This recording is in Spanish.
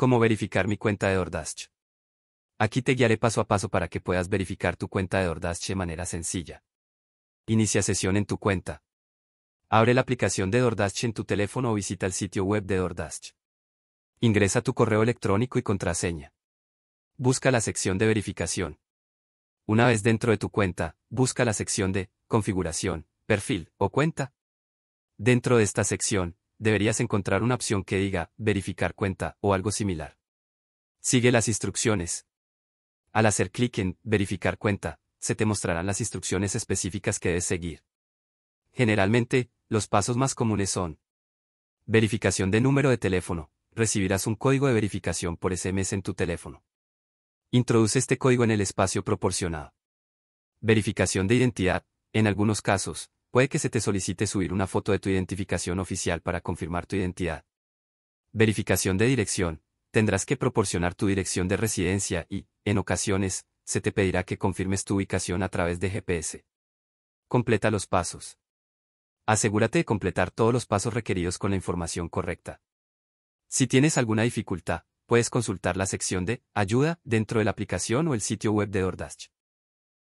Cómo verificar mi cuenta de DoorDash. Aquí te guiaré paso a paso para que puedas verificar tu cuenta de DoorDash de manera sencilla. Inicia sesión en tu cuenta. Abre la aplicación de DoorDash en tu teléfono o visita el sitio web de DoorDash. Ingresa tu correo electrónico y contraseña. Busca la sección de verificación. Una vez dentro de tu cuenta, busca la sección de Configuración, Perfil o Cuenta. Dentro de esta sección, deberías encontrar una opción que diga verificar cuenta o algo similar. Sigue las instrucciones. Al hacer clic en verificar cuenta, se te mostrarán las instrucciones específicas que debes seguir. Generalmente, los pasos más comunes son verificación de número de teléfono. Recibirás un código de verificación por SMS en tu teléfono. Introduce este código en el espacio proporcionado. Verificación de identidad. En algunos casos, puede que se te solicite subir una foto de tu identificación oficial para confirmar tu identidad. Verificación de dirección. Tendrás que proporcionar tu dirección de residencia y, en ocasiones, se te pedirá que confirmes tu ubicación a través de GPS. Completa los pasos. Asegúrate de completar todos los pasos requeridos con la información correcta. Si tienes alguna dificultad, puedes consultar la sección de Ayuda dentro de la aplicación o el sitio web de DoorDash.